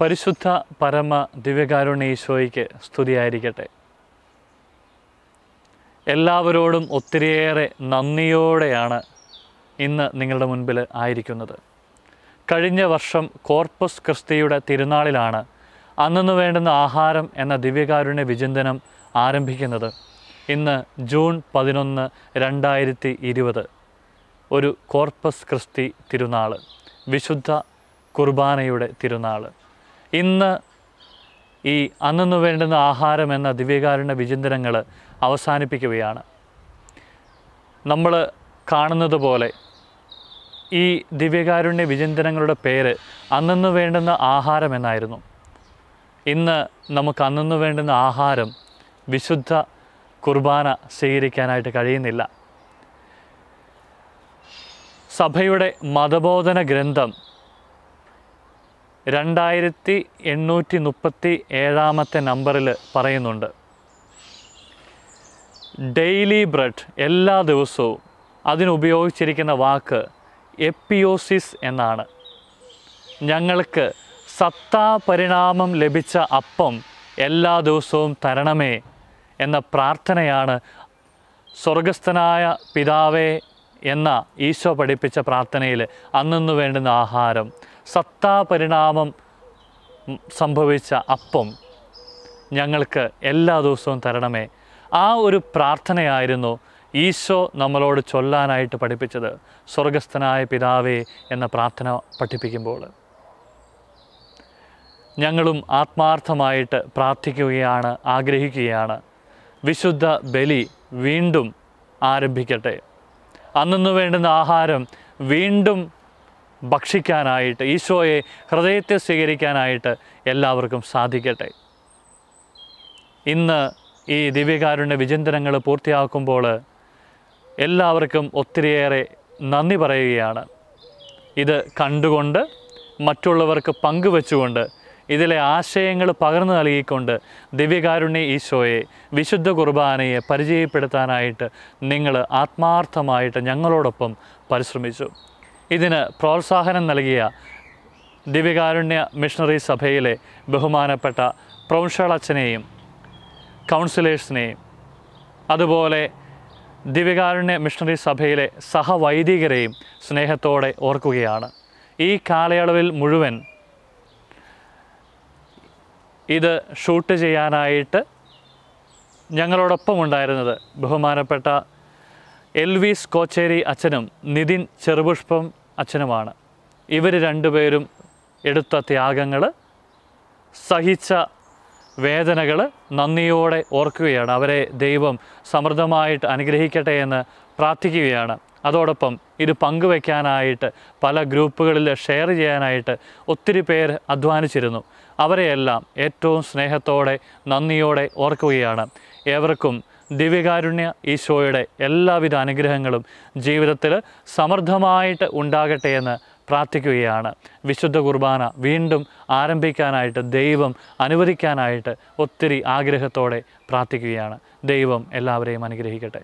പരിശുദ്ധ പരമ ദിവ്യകാരുണ്യ ഈശോയ്ക്ക് സ്തുതിയായിരിക്കട്ടെ എല്ലാവരോടും ഒത്തിരിയേറെ നന്ദിയോടെയാണ് ഇന്ന് നിങ്ങളുടെ മുൻപിൽ ആയിരിക്കുന്നത് കഴിഞ്ഞ വർഷം കോർപ്പസ് ക്രിസ്തിയുടെ തിരുനാളിലാണ് അന്നു വേണ്ടുന്ന ആഹാരം എന്ന ദിവ്യകാരുണ്യ വിചിന്തനം ആരംഭിക്കുന്നത് ഇന്ന് ജൂൺ പതിനൊന്ന് രണ്ടായിരത്തി ഇരുപത് ഒരു കോർപ്പസ് ക്രിസ്തി തിരുനാൾ വിശുദ്ധ കുർബാനയുടെ തിരുനാൾ ഇന്ന് ഈ അന്നു വേണ്ടുന്ന ആഹാരം എന്ന ദിവ്യകാരുണ്യ വിചിന്തനങ്ങൾ അവസാനിപ്പിക്കുകയാണ് നമ്മൾ കാണുന്നത് പോലെ ഈ ദിവ്യകാരുണ്യ വിചിന്തനങ്ങളുടെ പേര് അന്നു വേണ്ടുന്ന ആഹാരം എന്നായിരുന്നു ഇന്ന് നമുക്ക് അന്നു വേണ്ടുന്ന ആഹാരം വിശുദ്ധ കുർബാന സ്വീകരിക്കാനായിട്ട് കഴിയുന്നില്ല സഭയുടെ മതബോധന ഗ്രന്ഥം രണ്ടായിരത്തി എണ്ണൂറ്റി മുപ്പത്തി ഏഴാമത്തെ നമ്പറിൽ പറയുന്നുണ്ട് ഡെയിലി ബ്രെഡ് എല്ലാ ദിവസവും അതിനുപയോഗിച്ചിരിക്കുന്ന വാക്ക് എപ്പിയോസിസ് എന്നാണ് ഞങ്ങൾക്ക് സത്താ പരിണാമം ലഭിച്ച അപ്പം എല്ലാ ദിവസവും തരണമേ എന്ന പ്രാർത്ഥനയാണ് സ്വർഗസ്ഥനായ പിതാവേ എന്ന ഈശോ പഠിപ്പിച്ച പ്രാർത്ഥനയിൽ അന്നു വേണ്ടുന്ന ആഹാരം സത്താപരിണാമം സംഭവിച്ച അപ്പം ഞങ്ങൾക്ക് എല്ലാ ദിവസവും തരണമേ ആ ഒരു പ്രാർത്ഥനയായിരുന്നു ഈശോ നമ്മളോട് ചൊല്ലാനായിട്ട് പഠിപ്പിച്ചത് സ്വർഗസ്ഥനായ പിതാവേ എന്ന പ്രാർത്ഥന പഠിപ്പിക്കുമ്പോൾ ഞങ്ങളും ആത്മാർത്ഥമായിട്ട് പ്രാർത്ഥിക്കുകയാണ് ആഗ്രഹിക്കുകയാണ് വിശുദ്ധ ബലി വീണ്ടും ആരംഭിക്കട്ടെ അന്നു വേണ്ടുന്ന ആഹാരം വീണ്ടും ഭക്ഷിക്കാനായിട്ട് ഈശോയെ ഹൃദയത്തെ സ്വീകരിക്കാനായിട്ട് എല്ലാവർക്കും സാധിക്കട്ടെ ഇന്ന് ഈ ദിവ്യകാരുണ്യ വിചിന്തനങ്ങൾ പൂർത്തിയാക്കുമ്പോൾ എല്ലാവർക്കും ഒത്തിരിയേറെ നന്ദി പറയുകയാണ് ഇത് കണ്ടുകൊണ്ട് മറ്റുള്ളവർക്ക് പങ്കുവെച്ചുകൊണ്ട് ഇതിലെ ആശയങ്ങൾ പകർന്നു നൽകിക്കൊണ്ട് ദിവ്യകാരുണ്യ ഈശോയെ വിശുദ്ധ കുർബാനയെ പരിചയപ്പെടുത്താനായിട്ട് നിങ്ങൾ ആത്മാർത്ഥമായിട്ട് ഞങ്ങളോടൊപ്പം പരിശ്രമിച്ചു ഇതിന് പ്രോത്സാഹനം നൽകിയ ദിവ്യകാരുണ്യ മിഷണറി സഭയിലെ ബഹുമാനപ്പെട്ട പ്രൗൺഷാൾ കൗൺസിലേഴ്സിനെയും അതുപോലെ ദിവ്യകാരുണ്യ മിഷണറി സഭയിലെ സഹവൈദികരെയും സ്നേഹത്തോടെ ഓർക്കുകയാണ് ഈ കാലയളവിൽ മുഴുവൻ ഇത് ഷൂട്ട് ചെയ്യാനായിട്ട് ഞങ്ങളോടൊപ്പം ഉണ്ടായിരുന്നത് ബഹുമാനപ്പെട്ട എൽവിസ് കോച്ചേരി അച്ഛനും നിതിൻ ചെറുപുഷ്പം അച്ഛനുമാണ് ഇവർ രണ്ടുപേരും എടുത്ത ത്യാഗങ്ങൾ സഹിച്ച വേദനകൾ നന്ദിയോടെ ഓർക്കുകയാണ് അവരെ ദൈവം സമൃദ്ധമായിട്ട് അനുഗ്രഹിക്കട്ടെ എന്ന് പ്രാർത്ഥിക്കുകയാണ് അതോടൊപ്പം ഇത് പങ്കുവെക്കാനായിട്ട് പല ഗ്രൂപ്പുകളിൽ ഷെയർ ചെയ്യാനായിട്ട് ഒത്തിരി പേർ അധ്വാനിച്ചിരുന്നു അവരെയെല്ലാം ഏറ്റവും സ്നേഹത്തോടെ നന്ദിയോടെ ഓർക്കുകയാണ് ഏവർക്കും ദിവ്യകാരുണ്യ ഈശോയുടെ എല്ലാവിധ അനുഗ്രഹങ്ങളും ജീവിതത്തിൽ സമൃദ്ധമായിട്ട് ഉണ്ടാകട്ടെ എന്ന് പ്രാർത്ഥിക്കുകയാണ് വിശുദ്ധ കുർബാന വീണ്ടും ആരംഭിക്കാനായിട്ട് ദൈവം അനുവദിക്കാനായിട്ട് ഒത്തിരി ആഗ്രഹത്തോടെ പ്രാർത്ഥിക്കുകയാണ് ദൈവം എല്ലാവരെയും അനുഗ്രഹിക്കട്ടെ